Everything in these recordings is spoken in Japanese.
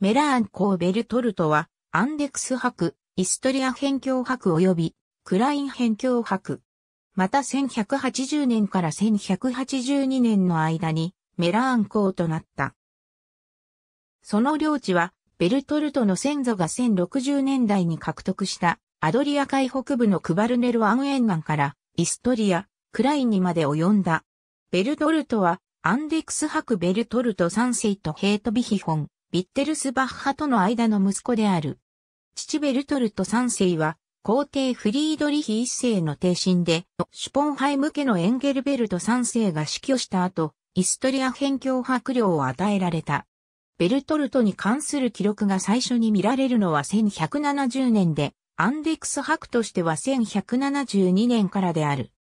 メラーン公ベルトルトは、アンデクス博、イストリア辺境博及び、クライン辺境博。また1180年から1182年の間に、メラーン公となった。その領地は、ベルトルトの先祖が1060年代に獲得したアドリア海北部のクバルネル湾沿岸からイストリア、クラインにまで及んだ。ベルトルトはアンデクス博ベルトルト3世とヘートビヒホン、ビッテルスバッハとの間の息子である。父ベルトルト三世は、皇帝フリードリヒ一世の帝臣で、シュポンハイム家のエンゲルベルト三世が死去した後、イストリア辺境伯領を与えられた。ベルトルトに関する記録が最初に見られるのは1170年で、アンデックス伯としては1172年からである。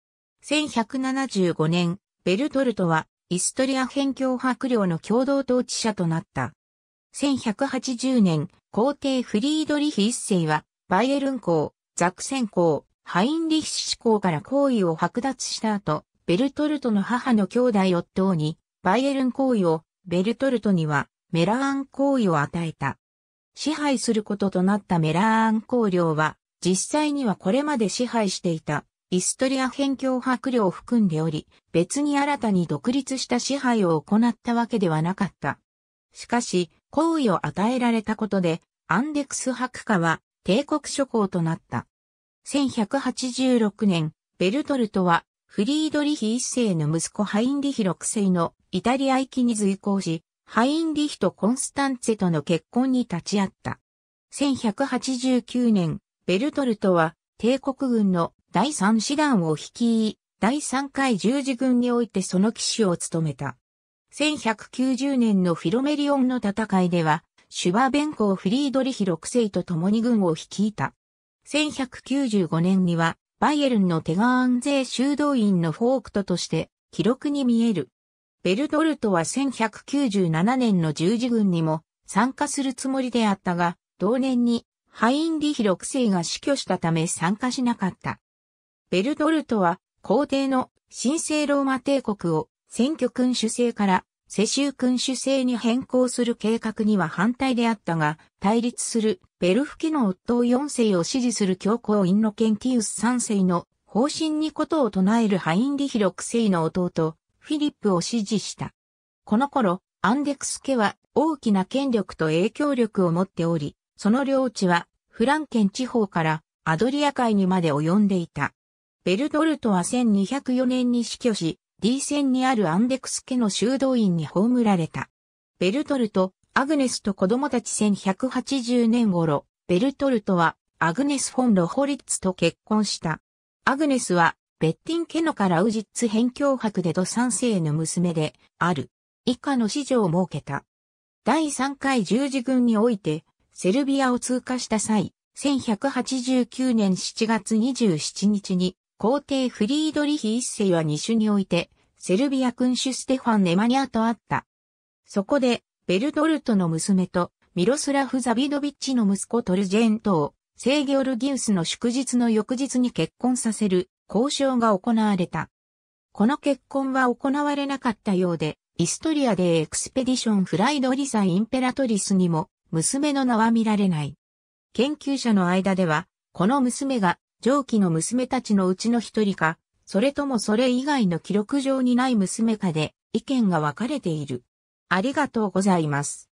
1175年、ベルトルトはイストリア辺境伯領の共同統治者となった。1180年、皇帝フリードリヒ一世は、バイエルン公、ザクセン公、ハインリヒシ公から皇位を剥奪した後、ベルトルトの母の兄弟夫に、バイエルン皇位を、ベルトルトには、メラーン皇位を与えた。支配することとなったメラーン公領は、実際にはこれまで支配していた、イストリア辺境伯領を含んでおり、別に新たに独立した支配を行ったわけではなかった。しかし、好意を与えられたことで、アンデクス博家は帝国諸侯となった。1186年、ベルトルトはフリードリヒ一世の息子ハインリヒ六世のイタリア行きに随行し、ハインリヒとコンスタンツェとの結婚に立ち会った。1189年、ベルトルトは帝国軍の第三師団を率い、第三回十字軍においてその騎士を務めた。1190年のフィロメリオンの戦いでは、シュバベンコをフリードリヒ6世と共に軍を率いた。1195年には、バイエルンのテガーン税修道院のフォークトとして、記録に見える。ベルドルトは1197年の十字軍にも参加するつもりであったが、同年にハインリヒ6世が死去したため参加しなかった。ベルドルトは皇帝の神聖ローマ帝国を選挙君主制から世襲君主制に変更する計画には反対であったが、対立するベルフキの夫を4世を支持する教皇インロケンティウス3世の方針にことを唱えるハインリヒ6世の弟、フィリップを支持した。この頃、アンデクス家は大きな権力と影響力を持っており、その領地はフランケン地方からアドリア海にまで及んでいた。ベルドルトは1204年に死去し、D 線にあるアンデクス家の修道院に葬られた。ベルトルト、アグネスと子供たち1180年頃、ベルトルトはアグネス・フォン・ロホリッツと結婚した。アグネスはベッティンケノからウジッツ辺境博でド三世の娘である。以下の子女を設けた。第3回十字軍において、セルビアを通過した際、1189年7月27日に、皇帝フリードリヒ一世は2種において、セルビア君主ステファン・ネマニャと会った。そこで、ベルドルトの娘と、ミロスラフ・ザビドビッチの息子トルジェントを、聖ギョルギウスの祝日の翌日に結婚させる交渉が行われた。この結婚は行われなかったようで、イストリアでエクスペディションフライドリサインペラトリスにも娘の名は見られない。研究者の間では、この娘が上記の娘たちのうちの一人か、それともそれ以外の記録上にない娘かで意見が分かれている。ありがとうございます。